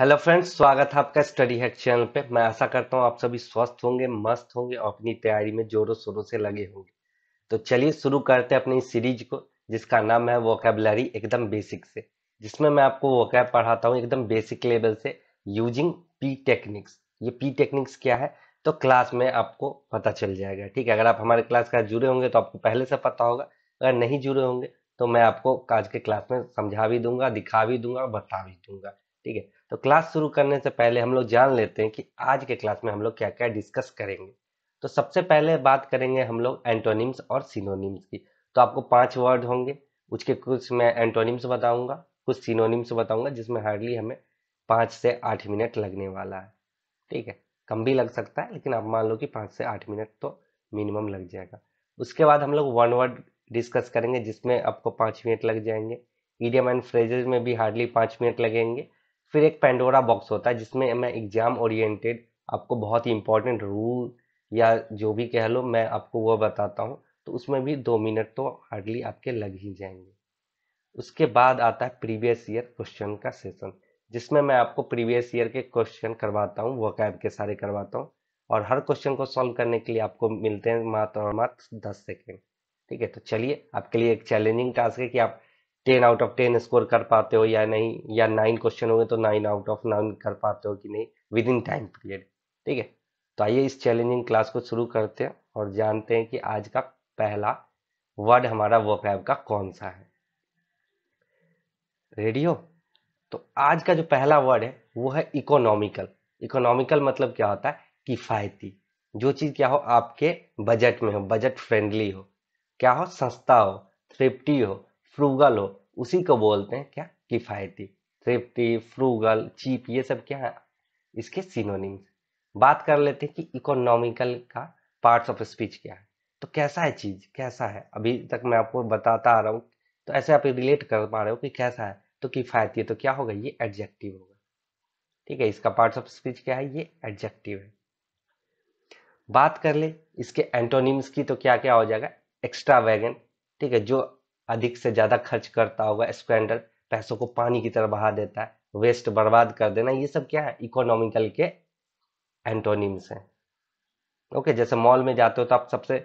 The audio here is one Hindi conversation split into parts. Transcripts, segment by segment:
हेलो फ्रेंड्स स्वागत है आपका स्टडी हैक चैनल पे मैं आशा करता हूँ आप सभी स्वस्थ होंगे मस्त होंगे और अपनी तैयारी में जोरों शोरों से लगे होंगे तो चलिए शुरू करते हैं अपनी सीरीज को जिसका नाम है वोकेबलरी एकदम बेसिक से जिसमें मैं आपको वोकैब पढ़ाता हूँ एकदम बेसिक लेवल से यूजिंग पी टेक्निक्स ये पी टेक्निक्स क्या है तो क्लास में आपको पता चल जाएगा ठीक है अगर आप हमारे क्लास का जुड़े होंगे तो आपको पहले से पता होगा अगर नहीं जुड़े होंगे तो मैं आपको आज के क्लास में समझा भी दूंगा दिखा भी दूंगा और बता भी दूंगा ठीक है तो क्लास शुरू करने से पहले हम लोग जान लेते हैं कि आज के क्लास में हम लोग क्या क्या डिस्कस करेंगे तो सबसे पहले बात करेंगे हम लोग एंटोनिम्स और सिनोनिम्स की तो आपको पांच वर्ड होंगे उसके कुछ मैं एंटोनिम्स बताऊंगा कुछ सिनोनिम्स बताऊंगा जिसमें हार्डली हमें पाँच से आठ मिनट लगने वाला है ठीक है कम भी लग सकता है लेकिन आप मान लो कि पाँच से आठ मिनट तो मिनिमम लग जाएगा उसके बाद हम लोग वन वर्ड डिस्कस करेंगे जिसमें आपको पाँच मिनट लग जाएंगे ईडियम एंड फ्रेजेज में भी हार्डली पाँच मिनट लगेंगे फिर एक पेंडोरा बॉक्स होता है जिसमें मैं एग्ज़ाम ओरिएंटेड आपको बहुत ही इंपॉर्टेंट रूल या जो भी कह लो मैं आपको वो बताता हूँ तो उसमें भी दो मिनट तो हार्डली आपके लग ही जाएंगे उसके बाद आता है प्रीवियस ईयर क्वेश्चन का सेशन जिसमें मैं आपको प्रीवियस ईयर के क्वेश्चन करवाता हूँ वकैब के सारे करवाता हूँ और हर क्वेश्चन को सॉल्व करने के लिए आपको मिलते हैं मात्र और मात्र दस सेकेंड ठीक है तो चलिए आपके लिए एक चैलेंजिंग टास्क है कि आप ten out of ten score कर पाते हो या नहीं या नाइन क्वेश्चन होंगे तो नाइन आउट ऑफ नाइन कर पाते हो कि नहीं विद इन टाइम पीरियड ठीक है तो आइए इस चैलेंजिंग क्लास को शुरू करते हैं और जानते हैं कि आज का पहला वर्ड हमारा वोकैब का कौन सा है रेडियो तो आज का जो पहला वर्ड है वो है इकोनॉमिकल इकोनॉमिकल मतलब क्या होता है किफ़ायती जो चीज़ क्या हो आपके बजट में हो बजट फ्रेंडली हो क्या हो सस्ता हो थ्रिप्टी हो फ्रूगल हो उसी को बोलते हैं क्या किफ़ायती सेफ्टी फ्रूगल चीप ये सब क्या है इसके सिनोनिम्स बात कर लेते हैं कि इकोनॉमिकल का पार्ट्स ऑफ स्पीच क्या है तो कैसा है चीज़ कैसा है अभी तक मैं आपको बताता आ रहा हूँ तो ऐसे आप रिलेट कर पा रहे हो कि कैसा है तो किफ़ायती है तो क्या होगा ये एडजेक्टिव होगा ठीक है इसका पार्ट्स ऑफ स्पीच क्या है ये एडजेक्टिव है बात कर ले इसके एंटोनिम्स की तो क्या क्या हो जाएगा एक्स्ट्रा वैगन ठीक है जो अधिक से ज़्यादा खर्च करता हुआ स्पेंडर पैसों को पानी की तरह बहा देता है वेस्ट बर्बाद कर देना ये सब क्या है इकोनॉमिकल के एंटोनिम्स हैं ओके जैसे मॉल में जाते हो तो आप सबसे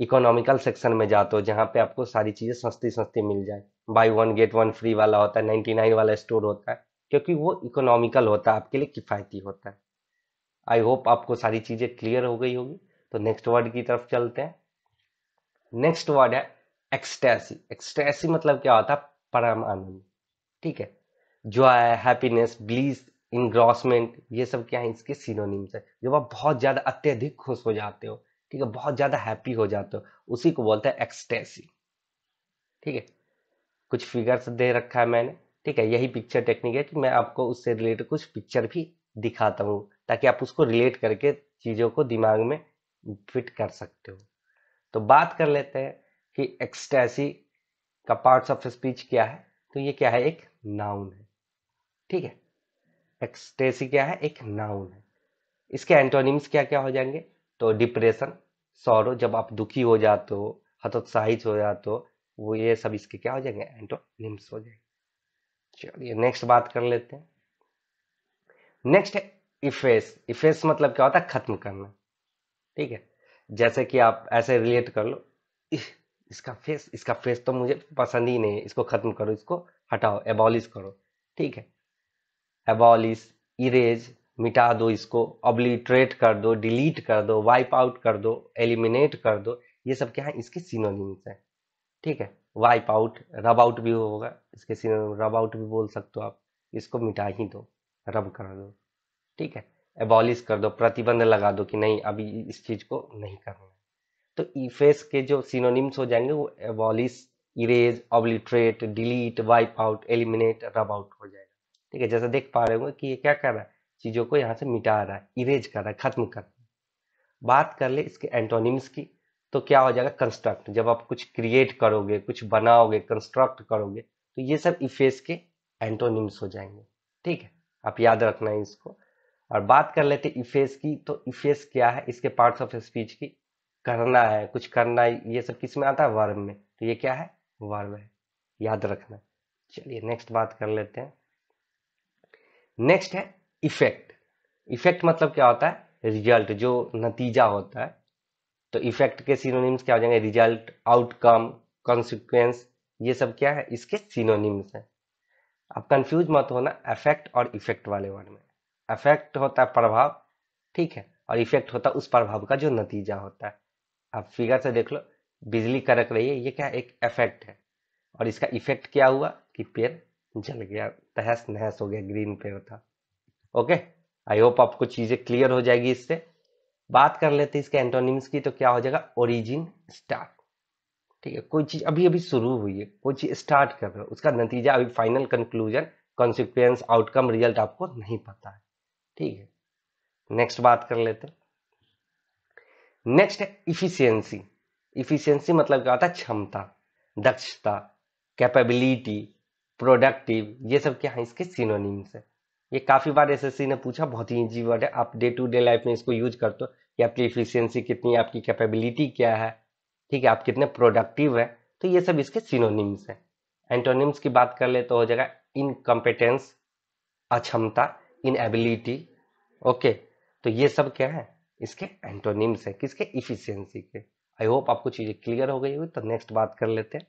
इकोनॉमिकल सेक्शन में जाते हो जहाँ पे आपको सारी चीज़ें सस्ती सस्ती मिल जाए buy one get one free वाला होता है नाइन्टी नाइन वाला स्टोर होता है क्योंकि वो इकोनॉमिकल होता है आपके लिए किफ़ायती होता है आई होप आपको सारी चीज़ें क्लियर हो गई होगी तो नेक्स्ट वर्ड की तरफ चलते हैं नेक्स्ट वर्ड है एक्सटैसी एक्सटैसी मतलब क्या होता है परम आनंद ठीक है आया हैप्पीनेस ब्लीस इनग्रॉसमेंट ये सब क्या है इसके सीनोनिम्स है जब आप बहुत ज़्यादा अत्यधिक खुश हो जाते हो ठीक है बहुत ज़्यादा हैप्पी हो जाते हो उसी को बोलते हैं एक्सटेसी ठीक है कुछ फिगर्स दे रखा है मैंने ठीक है यही पिक्चर टेक्निक है कि मैं आपको उससे रिलेटेड कुछ पिक्चर भी दिखाता हूँ ताकि आप उसको रिलेट करके चीज़ों को दिमाग में फिट कर सकते हो तो बात कर लेते हैं कि एक्सटेसी का पार्ट्स ऑफ स्पीच क्या है तो ये क्या है एक नाउन है ठीक है एक्सटेसी क्या है एक नाउन है इसके एंटोनिम्स क्या क्या हो जाएंगे तो डिप्रेशन सौरव जब आप दुखी हो जाते हो हतोत्साहित हो जाते हो वो ये सब इसके क्या हो जाएंगे एंटोनिम्स हो जाएंगे चलिए नेक्स्ट बात कर लेते हैं नेक्स्ट है इफेस इफेस मतलब क्या होता है खत्म करना ठीक है जैसे कि आप ऐसे रिलेट कर लो इसका फेस इसका फेस तो मुझे पसंद ही नहीं है इसको ख़त्म करो इसको हटाओ एबॉलिश करो ठीक है एबॉलिश इरेज मिटा दो इसको ऑब्लिट्रेट कर दो डिलीट कर दो वाइप आउट कर दो एलिमिनेट कर दो ये सब क्या है इसके सिनोनिम्स हैं ठीक है वाइप आउट रब आउट भी होगा इसके सिनोनिम रब आउट भी बोल सकते हो आप इसको मिटा ही दो रब कर दो ठीक है एबॉलिश कर दो प्रतिबंध लगा दो कि नहीं अभी इस चीज़ को नहीं करना तो इफेस के जो सिनोनिम्स हो जाएंगे वो abolish erase obliterate delete wipe out eliminate rub out हो जाएगा ठीक है जैसे देख पा रहे होंगे कि ये क्या कर रहा है चीज़ों को यहाँ से मिटा रहा है इरेज कर रहा है खत्म कर रहा है बात कर ले इसके एंटोनिम्स की तो क्या हो जाएगा कंस्ट्रक्ट जब आप कुछ क्रिएट करोगे कुछ बनाओगे कंस्ट्रक्ट करोगे तो ये सब इफेस के एंटोनिम्स हो जाएंगे ठीक है आप याद रखना है इसको और बात कर लेते इफेस की तो इफेस क्या है इसके पार्ट्स ऑफ स्पीच की करना है कुछ करना है ये सब किस में आता है वर्म में तो ये क्या है वर्म है याद रखना चलिए नेक्स्ट बात कर लेते हैं नेक्स्ट है इफेक्ट इफेक्ट मतलब क्या होता है रिजल्ट जो नतीजा होता है तो इफेक्ट के सिनोनिम्स क्या हो जाएंगे रिजल्ट आउटकम कॉन्सिक्वेंस ये सब क्या है इसके सिनोनिम्स हैं अब कंफ्यूज मत होना अफेक्ट और इफेक्ट वाले वर्ड में अफेक्ट होता है प्रभाव ठीक है और इफेक्ट होता है उस प्रभाव का जो नतीजा होता है आप फिगर से देख लो बिजली कड़क रही है ये क्या एक इफेक्ट है और इसका इफेक्ट क्या हुआ कि पेड़ जल गया तहस नहस हो गया ग्रीन पेड़ था ओके आई होप आपको चीज़ें क्लियर हो जाएगी इससे बात कर लेते हैं इसके एंटोनिम्स की तो क्या हो जाएगा ओरिजिन स्टार्ट ठीक है कोई चीज़ अभी अभी शुरू हुई है कोई चीज़ स्टार्ट कर रहे हो उसका नतीजा अभी final conclusion consequence outcome result आपको नहीं पता है ठीक है नेक्स्ट बात कर लेते हैं नेक्स्ट है इफिशियंसी इफिशियंसी मतलब क्या होता है क्षमता दक्षता कैपेबिलिटी प्रोडक्टिव ये सब क्या है इसके सिनोनिम्स है ये काफ़ी बार एस ने पूछा बहुत ही ईजी वर्ड है आप डे टू डे लाइफ में इसको यूज करते हो कि आपकी इफिशियंसी कितनी है आपकी कैपेबिलिटी क्या है ठीक है आप कितने प्रोडक्टिव है तो ये सब इसके सिनोनिम्स हैं एंटोनिम्स की बात कर ले तो हो जाएगा इनकम्पिटेंस अक्षमता इन एबिलिटी ओके तो ये सब क्या है इसके एंटोनिम्स है किसके इफिशियंसी के आई होप आपको चीज़ें क्लियर हो गई होगी तो नेक्स्ट बात कर लेते हैं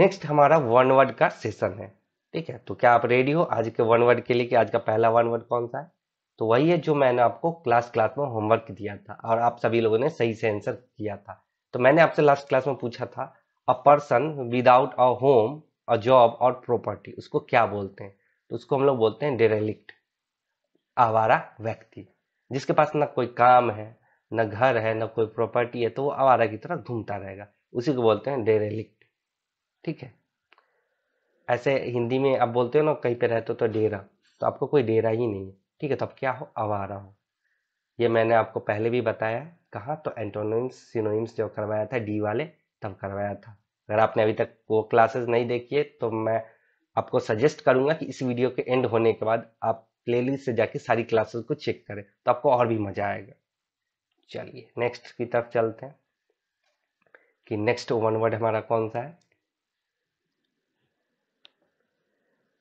नेक्स्ट हमारा वन वर्ड का सेशन है ठीक है तो क्या आप रेडी हो आज के वन वर्ड के लिए कि आज का पहला वन वर्ड कौन सा है तो वही है जो मैंने आपको क्लास क्लास में होमवर्क दिया था और आप सभी लोगों ने सही से आंसर किया था तो मैंने आपसे लास्ट क्लास में पूछा था a person without a home a job और प्रॉपर्टी उसको क्या बोलते हैं तो उसको हम लोग बोलते हैं डेरेलिक्ट आवारा व्यक्ति जिसके पास ना कोई काम है न घर है न कोई प्रॉपर्टी है तो वो आवारा की तरह घूमता रहेगा उसी को बोलते हैं डेरेलिक्ट ठीक है ऐसे हिंदी में आप बोलते हो ना कहीं पे रहते हो तो डेरा तो आपको कोई डेरा ही नहीं है ठीक है तो आप क्या हो आवारा हो ये मैंने आपको पहले भी बताया कहा तो एंटोनिम्स सिनोनिम्स जो करवाया था डी वाले तब करवाया था अगर आपने अभी तक वो क्लासेस नहीं देखी है तो मैं आपको सजेस्ट करूंगा कि इस वीडियो के एंड होने के बाद आप प्लेलिस्ट से जाके सारी क्लासेस को चेक करें तो आपको और भी मज़ा आएगा चलिए नेक्स्ट की तरफ चलते हैं कि नेक्स्ट वन वर्ड हमारा कौन सा है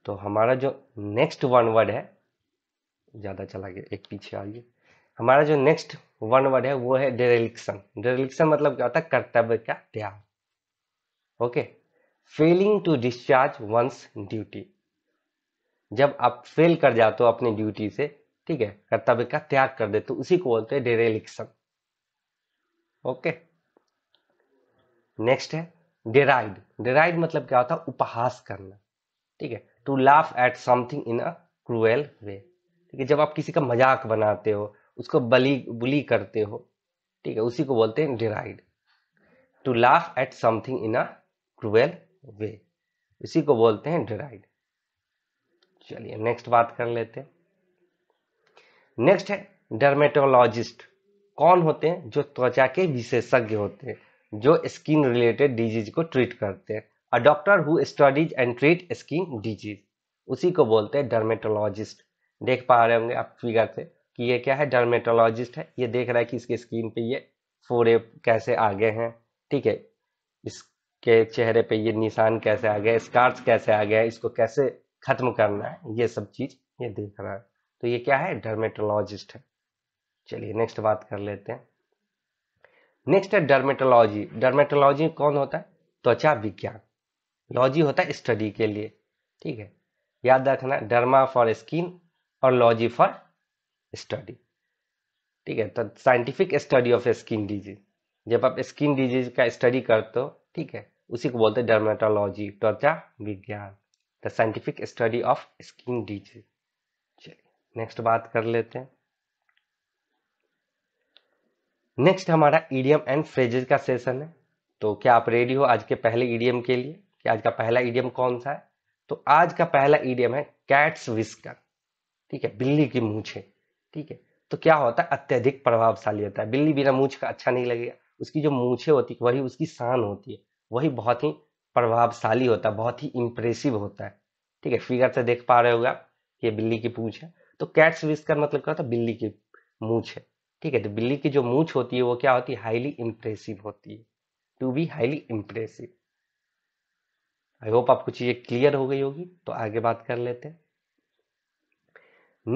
तो हमारा जो नेक्स्ट वन वर्ड है ज़्यादा चला गया एक पीछे आइए हमारा जो नेक्स्ट वन वर्ड है वो है डेरेलिक्शन डेरेलिक्शन मतलब क्या होता है कर्तव्य का त्याग okay failing to discharge one's duty जब आप फेल कर जाते हो अपनी ड्यूटी से ठीक है कर्तव्य का त्याग कर देते हो उसी को बोलते हैं डेरेलिक्शन ओके नेक्स्ट है डेराइड डेराइड मतलब क्या होता है उपहास करना ठीक है to laugh at something in a cruel way ठीक है जब आप किसी का मजाक बनाते हो उसको बली बुली करते हो ठीक है उसी को बोलते हैं deride to laugh at something in a cruel way इसी को बोलते हैं डेराइड चलिए नेक्स्ट बात कर लेते हैं नेक्स्ट है डर्मेटोलॉजिस्ट कौन होते हैं जो त्वचा के विशेषज्ञ होते हैं जो स्किन रिलेटेड डिजीज को ट्रीट करते हैं a doctor who studies and treat skin disease उसी को बोलते हैं डर्मेटोलॉजिस्ट देख पा रहे होंगे आप फिगर से कि ये क्या है डर्मेटोलॉजिस्ट है ये देख रहा है कि इसके स्किन पे ये फोड़े कैसे आ गए हैं ठीक है इसके चेहरे पे ये निशान कैसे आ गए स्कार्स कैसे आ गए इसको कैसे खत्म करना है ये सब चीज ये देख रहा है तो ये क्या है डर्मेटोलॉजिस्ट है चलिए नेक्स्ट बात कर लेते हैं नेक्स्ट है डर्मेटोलॉजी डर्मेटोलॉजी कौन होता है त्वचा विज्ञान लॉजी होता है स्टडी के लिए ठीक है याद रखना डर्मा फॉर स्किन और लॉजी फॉर स्टडी ठीक है तो scientific study of skin disease जब आप स्किन डिजीज का स्टडी करते हो ठीक है उसी को बोलते हैं डर्मेटोलॉजी त्वचा विज्ञान the scientific study of skin disease next बात कर लेते हैं नेक्स्ट हमारा ईडीएम एंड फ्रेजेज का सेशन है तो क्या आप रेडी हो आज के पहले ईडीएम के लिए कि आज का पहला ईडीएम कौन सा है तो आज का पहला ईडीएम है कैट्स विस्कर ठीक है बिल्ली की मूछे ठीक है तो क्या होता है अत्यधिक प्रभावशाली होता है बिल्ली बिना मूछ का अच्छा नहीं लगेगा उसकी जो मूछे होती है वही उसकी शान होती है वही बहुत ही प्रभावशाली होता है बहुत ही इम्प्रेसिव होता है ठीक है फिगर से देख पा रहे होगा ये बिल्ली की पूंछ है तो कैट्स विश का मतलब क्या होता है बिल्ली की मूछ है ठीक है तो बिल्ली की जो मूछ होती है वो क्या होती है हाईली इम्प्रेसिव होती है to be highly impressive I hope आपको चीजें क्लियर हो गई होगी तो आगे बात कर लेते हैं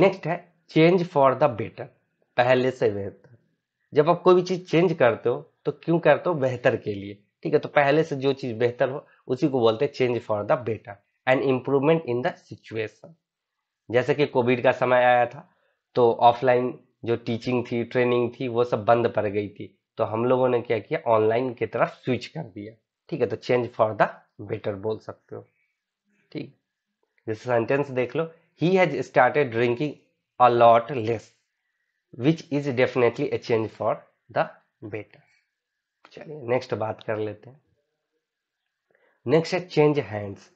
नेक्स्ट है चेंज फॉर द बेटर पहले से बेहतर जब आप कोई भी चीज चेंज करते हो तो क्यों करते हो बेहतर के लिए ठीक है तो पहले से जो चीज बेहतर हो उसी को बोलते हैं change for the better and improvement in the situation जैसे कि कोविड का समय आया था तो ऑफलाइन जो टीचिंग थी ट्रेनिंग थी वो सब बंद पड़ गई थी तो हम लोगों ने क्या किया ऑनलाइन की तरफ स्विच कर दिया ठीक है तो चेंज फॉर द बेटर बोल सकते हो ठीक जैसे सेंटेंस देख लो he has started drinking a lot less which is definitely a change for the better चलिए नेक्स्ट बात कर लेते हैं नेक्स्ट है चेंज हैंड्स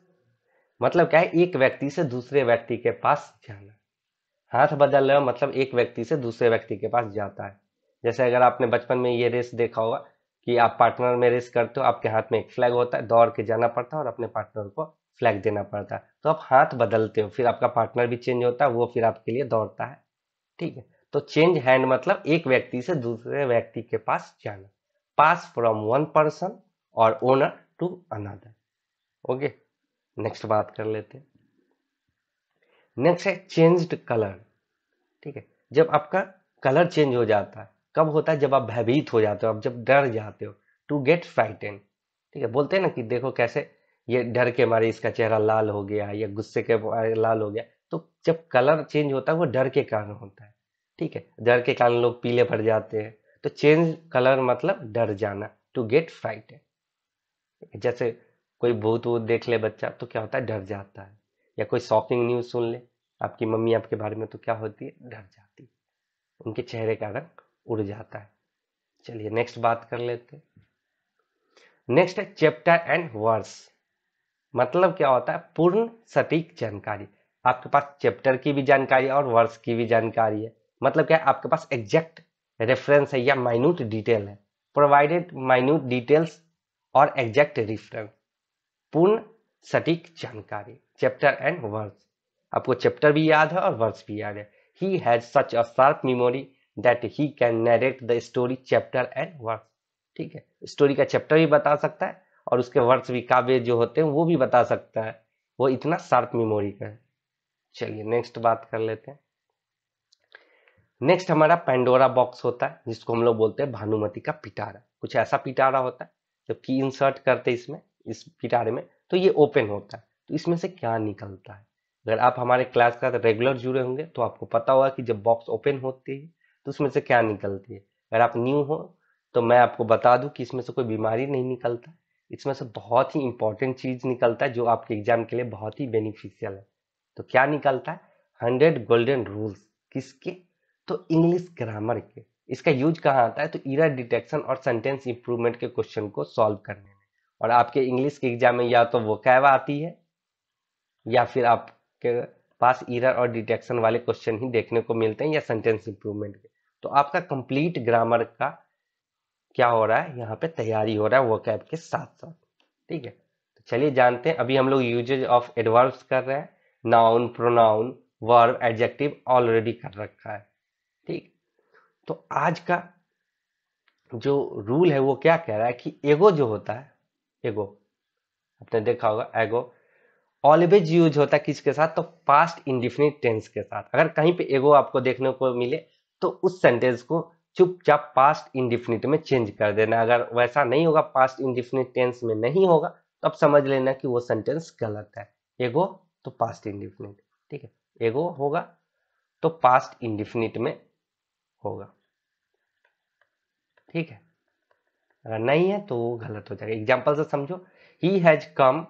मतलब क्या है एक व्यक्ति से दूसरे व्यक्ति के पास जाना हाथ बदल रहे मतलब एक व्यक्ति से दूसरे व्यक्ति के पास जाता है जैसे अगर आपने बचपन में ये रेस देखा होगा कि आप पार्टनर में रेस करते हो आपके हाथ में एक फ्लैग होता है दौड़ के जाना पड़ता है और अपने पार्टनर को फ्लैग देना पड़ता है तो आप हाथ बदलते हो फिर आपका पार्टनर भी चेंज होता है वो फिर आपके लिए दौड़ता है ठीक है तो चेंज हैंड मतलब एक व्यक्ति से दूसरे व्यक्ति के पास जाना पास फ्रॉम वन पर्सन और owner to another okay next बात कर लेते हैं नेक्स्ट है चेंज्ड कलर ठीक है जब आपका कलर चेंज हो जाता है कब होता है जब आप भयभीत हो जाते हो आप जब डर जाते हो टू गेट फ्राइटेन ठीक है बोलते हैं ना कि देखो कैसे ये डर के मारे इसका चेहरा लाल हो गया या गुस्से के लाल हो गया तो जब कलर चेंज होता है वो डर के कारण होता है ठीक है डर के कारण लोग पीले पड़ जाते हैं तो चेंज कलर मतलब डर जाना टू गेट फ्राइटेन जैसे कोई भूत वूत देख ले बच्चा तो क्या होता है डर जाता है या कोई शॉकिंग न्यूज़ सुन ले आपकी मम्मी आपके बारे में तो क्या होती है डर जाती है उनके चेहरे का रंग उड़ जाता है चलिए नेक्स्ट बात कर लेते नेक्स्ट है चैप्टर एंड वर्स मतलब क्या होता है पूर्ण सटीक जानकारी आपके पास चैप्टर की भी जानकारी और वर्स की भी जानकारी है मतलब क्या है आपके पास एग्जैक्ट रेफरेंस है या माइन्यूट डिटेल है प्रोवाइडेड माइन्यूट डिटेल्स और एग्जैक्ट रेफरेंस पूर्ण सटीक जानकारी चैप्टर एंड वर्ड्स आपको चैप्टर भी याद है और वर्ड्स भी याद है he has such a sharp memory that he can narrate the story chapter and words ठीक है स्टोरी का चैप्टर भी बता सकता है और उसके वर्ड्स भी काव्य जो होते हैं वो भी बता सकता है वो इतना शार्प मेमोरी का है चलिए नेक्स्ट बात कर लेते हैं नेक्स्ट हमारा पेंडोरा बॉक्स होता है जिसको हम लोग बोलते हैं भानुमति का पिटारा कुछ ऐसा पिटारा होता है जो की इंसर्ट करते इसमें इस पिटारे में तो ये ओपन होता है तो इसमें से क्या निकलता है अगर आप हमारे क्लास का रेगुलर जुड़े होंगे तो आपको पता होगा कि जब बॉक्स ओपन होती है तो उसमें से क्या निकलती है अगर आप न्यू हो तो मैं आपको बता दूं कि इसमें से कोई बीमारी नहीं निकलता इसमें से बहुत ही इंपॉर्टेंट चीज़ निकलता है जो आपके एग्जाम के लिए बहुत ही बेनिफिशियल है तो क्या निकलता है हंड्रेड गोल्डन रूल्स किसके तो इंग्लिश ग्रामर के इसका यूज कहाँ आता है तो इरा डिटेक्शन और सेंटेंस इंप्रूवमेंट के क्वेश्चन को सॉल्व करने और आपके इंग्लिश के एग्जाम में या तो वो कैब आती है या फिर आपके पास इरर और डिटेक्शन वाले क्वेश्चन ही देखने को मिलते हैं या सेंटेंस इंप्रूवमेंट के तो आपका कंप्लीट ग्रामर का क्या हो रहा है यहाँ पे तैयारी हो रहा है वो कैब के साथ साथ ठीक है तो चलिए जानते हैं अभी हम लोग यूजेज ऑफ एडवर्ब्स कर रहे हैं noun pronoun verb adjective already कर रखा है ठीक तो आज का जो रूल है वो क्या कह रहा है कि एगो जो होता है एगो आपने देखा होगा एगो ऑलवेज यूज होता है किसके साथ तो पास्ट इंडिफिनिट टेंस के साथ अगर कहीं पे एगो आपको देखने को मिले तो उस सेंटेंस को चुपचाप पास्ट इंडिफिनिट में चेंज कर देना अगर वैसा नहीं होगा पास्ट इंडिफिनिट टेंस में नहीं होगा तो आप समझ लेना कि वो सेंटेंस गलत है एगो तो पास्ट इंडिफिनिट ठीक है एगो होगा तो पास्ट इंडिफिनिट में होगा ठीक है अगर नहीं है तो गलत हो जाएगा एग्जाम्पल से समझो he has come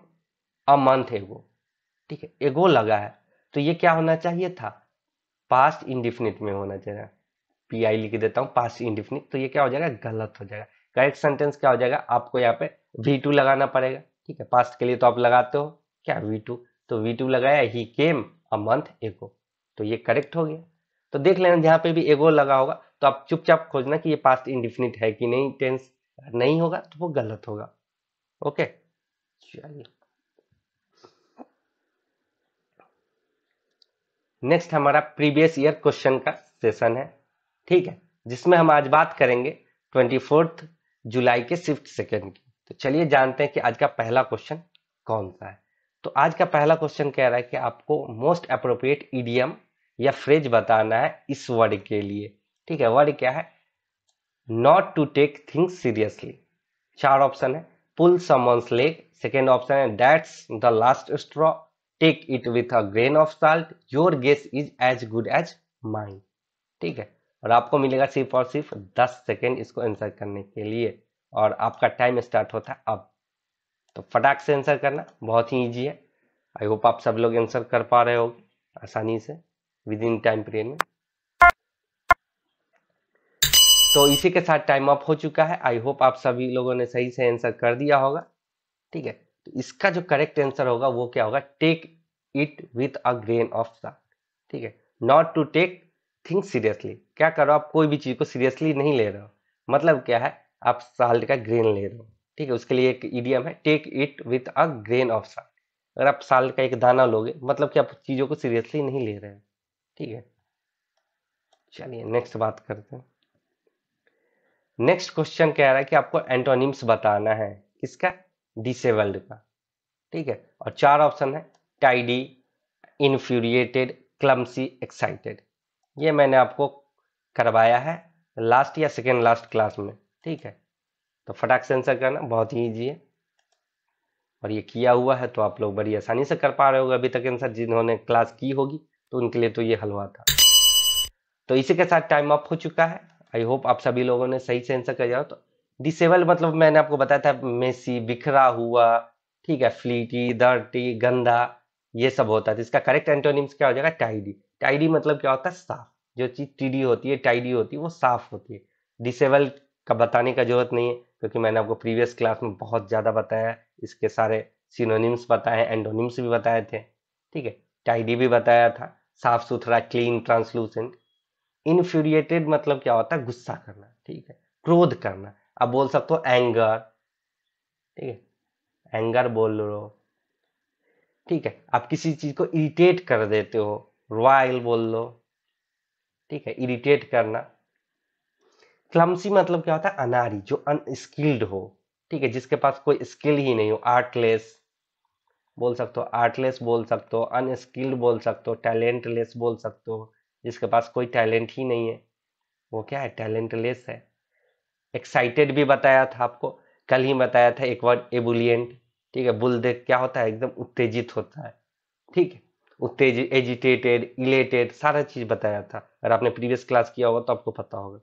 a month एगो ठीक है एगो लगा है तो ये क्या होना चाहिए था पास्ट इंडिफिनिट में होना चाहिए पी आई लिख देता हूँ पास्ट इंडिफिनिट तो ये क्या हो जाएगा गलत हो जाएगा करेक्ट सेंटेंस क्या हो जाएगा आपको यहाँ पे वी टू लगाना पड़ेगा ठीक है पास्ट के लिए तो आप लगाते हो क्या वी टू तो वी टू लगाया ही केम अ मंथ एगो तो ये करेक्ट हो गया तो देख लेना जहां पे भी एगो लगा होगा तो आप चुपचाप खोजना कि ये पास्ट इंडिफिनिट है कि नहीं टेंस नहीं होगा तो वो गलत होगा ओके चलिए नेक्स्ट हमारा प्रीवियस ईयर क्वेश्चन का सेशन है ठीक है जिसमें हम आज बात करेंगे ट्वेंटी फोर्थ जुलाई के शिफ्ट सेकेंड की तो चलिए जानते हैं कि आज का पहला क्वेश्चन कौन सा है तो आज का पहला क्वेश्चन कह रहा है कि आपको मोस्ट अप्रोप्रिएट ईडीएम या फ्रेज बताना है इस वर्ड के लिए ठीक है वर्ड क्या है not to take things seriously चार ऑप्शन है pull someone's leg second option है that's the last straw take it with a grain of salt your guess is as good as mind ठीक है और आपको मिलेगा सिर्फ और सिर्फ दस सेकेंड इसको आंसर करने के लिए और आपका टाइम स्टार्ट होता है अब तो फटाक से आंसर करना बहुत ही ईजी है आई होप आप सब लोग आंसर कर पा रहे हो आसानी से विद इन टाइम पीरियड में तो इसी के साथ टाइम अप हो चुका है आई होप आप सभी लोगों ने सही से आंसर कर दिया होगा ठीक है तो इसका जो करेक्ट आंसर होगा वो क्या होगा take it with a grain of salt ठीक है not to take thing seriously क्या करो आप कोई भी चीज़ को सीरियसली नहीं ले रहे हो मतलब क्या है आप साल्ट का ग्रेन ले रहे हो ठीक है उसके लिए एक ईडियम है take it with a grain of salt अगर आप साल्ट का एक दाना लोगे मतलब कि आप चीज़ों को सीरियसली नहीं ले रहे हैं ठीक है चलिए नेक्स्ट बात करते हैं नेक्स्ट क्वेश्चन कह रहा है कि आपको एंटोनिम्स बताना है किसका डिसेबल्ड का ठीक है और चार ऑप्शन है टाइडी इन्फ्यूरिएटेड क्लम्सी एक्साइटेड ये मैंने आपको करवाया है लास्ट या सेकेंड लास्ट क्लास में ठीक है तो फटाक से आंसर करना बहुत ही ईजी है और ये किया हुआ है तो आप लोग बड़ी आसानी से कर पा रहे होगा अभी तक आंसर जिन्होंने क्लास की होगी तो उनके लिए तो ये हलवा था तो इसी के साथ टाइम अप हो चुका है आई होप आप सभी लोगों ने सही से आंसर कर जाओ तो डिसेबल मतलब मैंने आपको बताया था मेसी बिखरा हुआ ठीक है फ्लीटी दर्टी गंदा ये सब होता है इसका करेक्ट एंटोनिम्स क्या हो जाएगा टाइडी टाइडी मतलब क्या होता है साफ जो चीज़ टीडी होती है टाइडी होती है वो साफ होती है डिसेबल का बताने का जरूरत नहीं है क्योंकि मैंने आपको प्रीवियस क्लास में बहुत ज़्यादा बताया इसके सारे सिनोनिम्स बताए एंटोनिम्स भी बताए थे ठीक है टाइडी भी बताया था साफ सुथरा क्लीन ट्रांसलूसेंट इन्फ्यूरिएटेड मतलब क्या होता है गुस्सा करना ठीक है क्रोध करना आप बोल सकते हो एंगर ठीक है एंगर बोल लो ठीक है आप किसी चीज को इरिटेट कर देते हो रॉयल बोल लो ठीक है इरिटेट करना क्लमसी मतलब क्या होता है अनारी जो अनस्किल्ड हो ठीक है जिसके पास कोई स्किल ही नहीं हो आर्टलेस बोल सकते हो आर्टलेस बोल सकते हो अनस्किल्ड बोल सकते हो टैलेंटलेस बोल सकते हो जिसके पास कोई टैलेंट ही नहीं है वो क्या है टैलेंटलेस है एक्साइटेड भी बताया था आपको कल ही बताया था एक वर्ड एबुलियंट ठीक है बुल देख क्या होता है एकदम उत्तेजित होता है ठीक है उत्तेज एजिटेटेड इलेटेड सारा चीज बताया था अगर आपने प्रीवियस क्लास किया होगा तो आपको पता होगा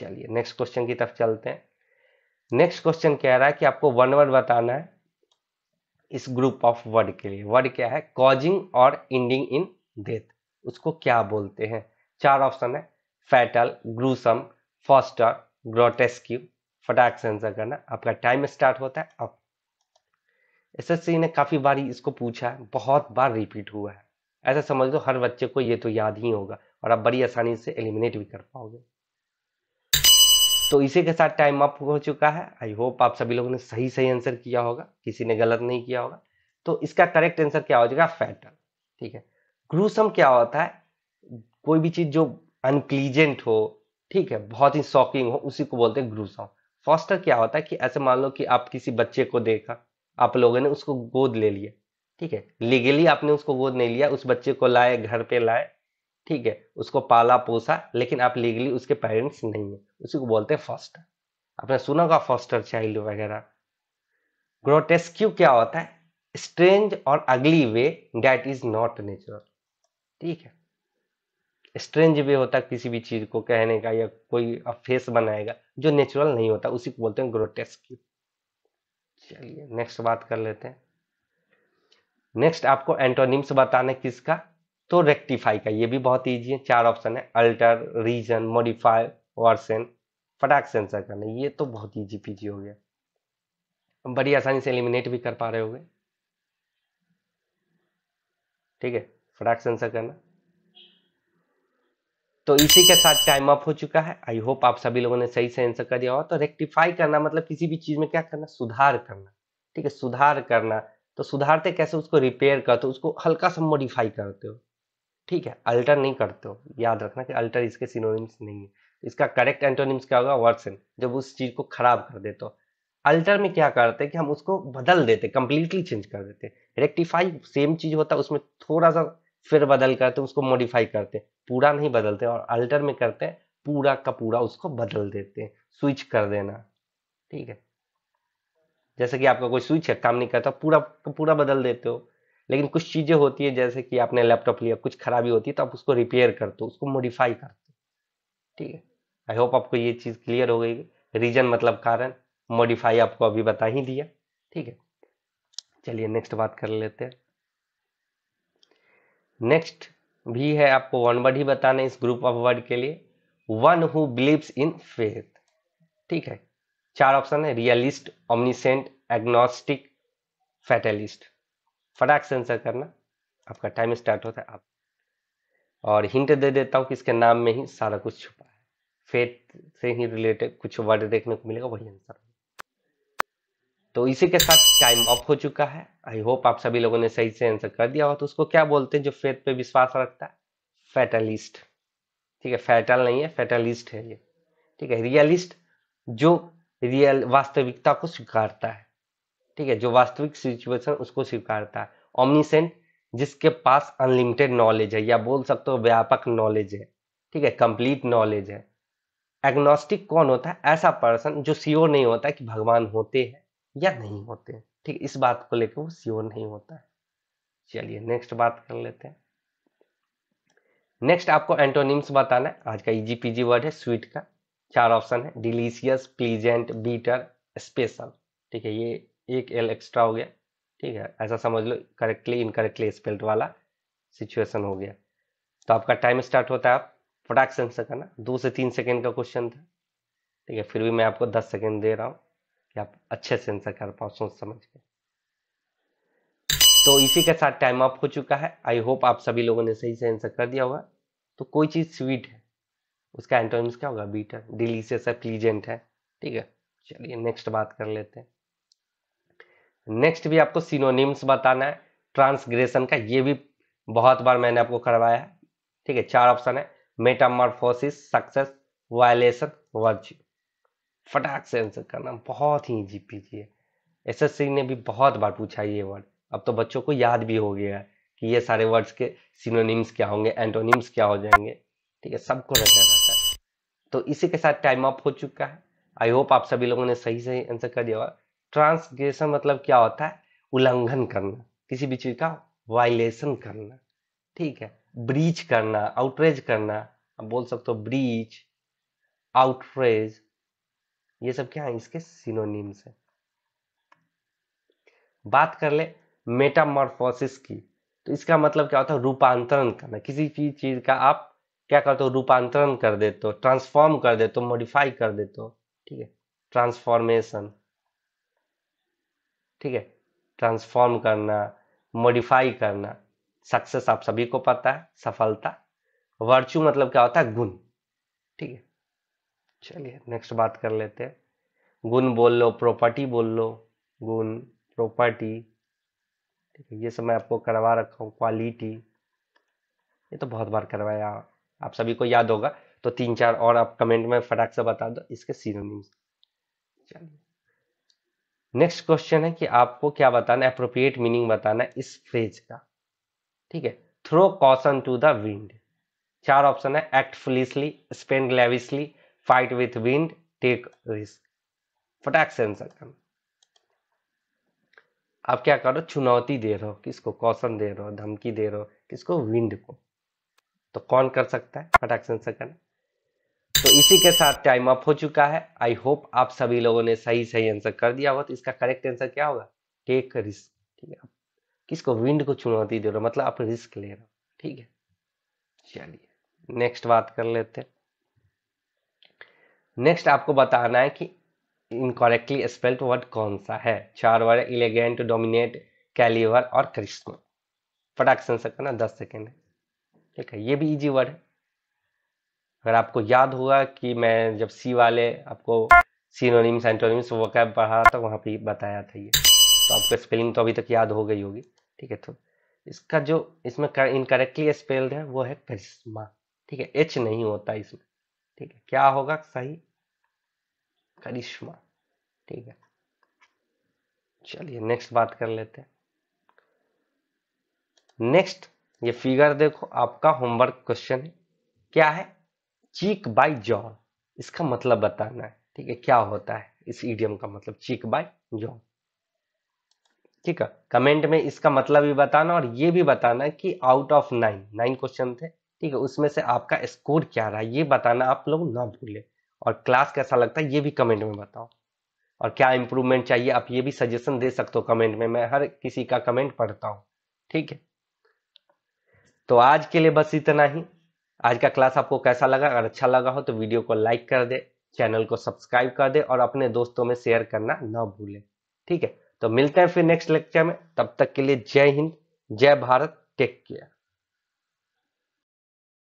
चलिए नेक्स्ट क्वेश्चन की तरफ चलते हैं नेक्स्ट क्वेश्चन कह रहा है कि आपको वन वर्ड बताना है इस ग्रुप ऑफ वर्ड के लिए वर्ड क्या है कॉजिंग और एंडिंग इन डेथ उसको क्या बोलते हैं चार ऑप्शन है फैटल ग्रूसम फॉस्टर ग्रोटेस्क्यू फटाक से आंसर करना आपका टाइम स्टार्ट होता है अब एसएससी ने काफ़ी बार इसको पूछा है बहुत बार रिपीट हुआ है ऐसा समझ लो हर बच्चे को ये तो याद ही होगा और आप बड़ी आसानी से एलिमिनेट भी कर पाओगे तो इसी के साथ टाइम अप हो चुका है आई होप आप सभी लोगों ने सही सही आंसर किया होगा किसी ने गलत नहीं किया होगा तो इसका करेक्ट आंसर क्या हो जाएगा फैटल ठीक है ग्रूसम क्या होता है कोई भी चीज जो अनक्लीजेंट हो ठीक है बहुत ही शॉकिंग हो उसी को बोलते हैं ग्रूसम फॉस्टर क्या होता है कि ऐसे मान लो कि आप किसी बच्चे को देखा आप लोगों ने उसको गोद ले लिया ठीक है लीगली आपने उसको गोद नहीं लिया उस बच्चे को लाए घर पे लाए ठीक है उसको पाला पोसा लेकिन आप लीगली उसके पेरेंट्स नहीं है उसी को बोलते हैं फॉस्टर आपने सुना होगा फॉस्टर चाइल्ड वगैरह ग्रोटेस्क्यू क्या होता है स्ट्रेंज और ugly way that is not natural ठीक है स्ट्रेंज भी होता है किसी भी चीज़ को कहने का या कोई फेस बनाएगा जो नेचुरल नहीं होता उसी को बोलते हैं ग्रोटेस्क चलिए नेक्स्ट बात कर लेते हैं नेक्स्ट आपको एंटोनिम्स बताने किसका तो रेक्टिफाई का ये भी बहुत ईजी है चार ऑप्शन है अल्टर रीजन मॉडिफाई वर्सन फटाक सेंसर करना ये तो बहुत ईजी पीजी हो गया बड़ी आसानी से एलिमिनेट भी कर पा रहे हो ठीक है फटाक से आंसर करना तो इसी के साथ टाइम अप हो चुका है आई होप आप सभी लोगों ने सही से आंसर कर दिया हो तो रेक्टिफाई करना मतलब किसी भी चीज में क्या करना सुधार करना ठीक है सुधार करना तो सुधारते कैसे उसको रिपेयर करते हो उसको हल्का सा मॉडिफाई करते हो ठीक है अल्टर नहीं करते हो याद रखना कि अल्टर इसके सिनोनिम्स नहीं है इसका करेक्ट एंटोनिम्स क्या होगा वर्सन जब उस चीज को खराब कर देते हो अल्टर में क्या करते हैं कि हम उसको बदल देते कंप्लीटली चेंज कर देते रेक्टिफाई सेम चीज होता है उसमें थोड़ा सा फिर बदल तो करते उसको मॉडिफाई करते पूरा नहीं बदलते और अल्टर में करते हैं पूरा का पूरा उसको बदल देते हैं स्विच कर देना ठीक है जैसे कि आपका कोई स्विच है काम नहीं करता पूरा का पूरा बदल देते हो लेकिन कुछ चीज़ें होती है जैसे कि आपने लैपटॉप लिया कुछ खराबी होती है तो आप उसको रिपेयर करते हो उसको मॉडिफाई करते हो ठीक है आई होप आपको ये चीज़ क्लियर हो गई रीजन मतलब कारण मॉडिफाई आपको अभी बता ही दिया ठीक है चलिए नेक्स्ट बात कर लेते हैं नेक्स्ट भी है आपको वन वर्ड ही बताना इस ग्रुप ऑफ वर्ड के लिए one who believe in faith ठीक है चार ऑप्शन है रियलिस्ट ऑमनिसेंट एग्नोस्टिक फैटलिस्ट फटाक से आंसर करना आपका टाइम स्टार्ट होता है आप और हिंट दे देता हूँ कि इसके नाम में ही सारा कुछ छुपा है फेथ से ही रिलेटेड कुछ वर्ड देखने को मिलेगा वही आंसर होगा तो इसी के साथ टाइम ऑफ हो चुका है आई होप आप सभी लोगों ने सही से आंसर कर दिया हो तो उसको क्या बोलते हैं जो फेथ पे विश्वास रखता है फैटलिस्ट ठीक है फैटल नहीं है फैटलिस्ट है ये ठीक है रियलिस्ट जो रियल वास्तविकता को स्वीकारता है ठीक है जो वास्तविक सिचुएशन उसको स्वीकारता है ओमनीसेंट जिसके पास अनलिमिटेड नॉलेज है या बोल सकते हो व्यापक नॉलेज है ठीक है कंप्लीट नॉलेज है एग्नोस्टिक कौन होता है ऐसा पर्सन जो सियोर नहीं होता कि भगवान होते हैं या नहीं होते ठीक इस बात को लेकर वो श्योर नहीं होता है चलिए नेक्स्ट बात कर लेते हैं नेक्स्ट आपको एंटोनिम्स बताना है आज का इजी पीजी वर्ड है स्वीट का चार ऑप्शन है डिलीशियस प्लीजेंट बीटर स्पेशल ठीक है ये एक एल एक्स्ट्रा हो गया ठीक है ऐसा समझ लो करेक्टली इनकरेक्टली स्पेल्ड वाला सिचुएशन हो गया तो आपका टाइम स्टार्ट होता है आप फटाक से करना दो से तीन सेकेंड का क्वेश्चन था ठीक है फिर भी मैं आपको दस सेकेंड दे रहा हूँ कि आप अच्छे से आंसर कर पाओ सोच समझ के तो इसी के साथ टाइम अप हो चुका है आई होप आप सभी लोगों ने सही से आंसर कर दिया होगा तो कोई चीज़ स्वीट है उसका एंटोनिम्स क्या होगा बीटर डिलीशियस है प्लीजेंट है ठीक है चलिए नेक्स्ट बात कर लेते हैं नेक्स्ट भी आपको सिनोनिम्स बताना है ट्रांसग्रेशन का ये भी बहुत बार मैंने आपको करवाया है ठीक है चार ऑप्शन है मेटामॉर्फोसिस सक्सेस वायलेशन वर्च्यू फटाक से आंसर करना बहुत ही ईजी पीजी है सी ने भी बहुत बार पूछा ये वर्ड अब तो बच्चों को याद भी हो गया है कि ये सारे वर्ड्स के सिनोनिम्स क्या होंगे एंटोनिम्स क्या हो जाएंगे ठीक है सबको रटा रहता है तो इसी के साथ टाइम अप हो चुका है आई होप आप सभी लोगों ने सही सही आंसर कर दिया ट्रांसग्रेशन मतलब क्या होता है उल्लंघन करना किसी भी चीज का वायलेशन करना ठीक है ब्रीच करना आउटरेज करना आप बोल सकते हो ब्रीच आउटरेज ये सब क्या है इसके सिनोनिम्स है बात कर ले मेटामॉर्फोसिस की तो इसका मतलब क्या होता है रूपांतरण करना किसी भी चीज का आप क्या करते हो रूपांतरण कर देते हो ट्रांसफॉर्म कर देते हो मॉडिफाई कर देते हो ठीक है ट्रांसफॉर्मेशन ठीक है ट्रांसफॉर्म करना मॉडिफाई करना सक्सेस आप सभी को पता है सफलता वर्च्यू मतलब क्या होता है गुण ठीक है चलिए नेक्स्ट बात कर लेते हैं गुण बोल लो प्रॉपर्टी बोल लो गुण प्रॉपर्टी ठीक है ये सब मैं आपको करवा रखा हूँ क्वालिटी ये तो बहुत बार करवाया आप सभी को याद होगा तो तीन चार और आप कमेंट में फटाक से बता दो इसके सीनोनिम्स चलिए नेक्स्ट क्वेश्चन है कि आपको क्या बताना है अप्रोप्रिएट मीनिंग बताना है इस फ्रेज का ठीक है throw caution to the wind चार ऑप्शन है act foolishly spend lavishly fight with wind take risk फटाक से आंसर करना आप क्या करो चुनौती दे रहे हो किसको कौशन दे रहे हो धमकी दे रहे हो किसको विंड को तो कौन कर सकता है फटाक से आंसर करना तो इसी के साथ टाइम अप हो चुका है आई होप आप सभी लोगों ने सही सही आंसर कर दिया होगा तो इसका करेक्ट आंसर क्या होगा टेक रिस्क ठीक है किसको विंड को चुनौती दे रहे हो मतलब आप रिस्क ले रहे हो ठीक है चलिए नेक्स्ट बात कर लेते हैं नेक्स्ट आपको बताना है कि इनकोरेक्टली स्पेल्ड वर्ड कौन सा है चार वर्ड इलेगेंट डोमिनेट कैलिवर और करिश्मा फटाक से करना दस सेकेंड है ठीक है ये भी इजी वर्ड है अगर आपको याद होगा कि मैं जब सी वाले आपको सीनोनिम्स एंटोनिम्स वो कैब पढ़ा था वहाँ पे बताया था ये तो आपको स्पेलिंग तो अभी तक याद हो गई होगी ठीक है तो इसका जो इसमें इनकरेक्टली स्पेल्ड है वो है करिश्मा ठीक है एच नहीं होता इसमें ठीक है क्या होगा सही करिश्मा ठीक है चलिए नेक्स्ट बात कर लेते हैं नेक्स्ट ये फिगर देखो आपका होमवर्क क्वेश्चन है क्या है चीक बाय जॉन इसका मतलब बताना है ठीक है क्या होता है इस ईडियम का मतलब चीक बाय जॉन ठीक है कमेंट में इसका मतलब भी बताना और ये भी बताना कि out of nine nine question थे ठीक है उसमें से आपका स्कोर क्या रहा ये बताना आप लोग ना भूलें और क्लास कैसा लगता है ये भी कमेंट में बताओ और क्या इंप्रूवमेंट चाहिए आप ये भी सजेशन दे सकते हो कमेंट में मैं हर किसी का कमेंट पढ़ता हूँ ठीक है तो आज के लिए बस इतना ही आज का क्लास आपको कैसा लगा अगर अच्छा लगा हो तो वीडियो को लाइक कर दे चैनल को सब्सक्राइब कर दे और अपने दोस्तों में शेयर करना ना भूले ठीक है तो मिलते हैं फिर नेक्स्ट लेक्चर में तब तक के लिए जय हिंद जय भारत टेक केयर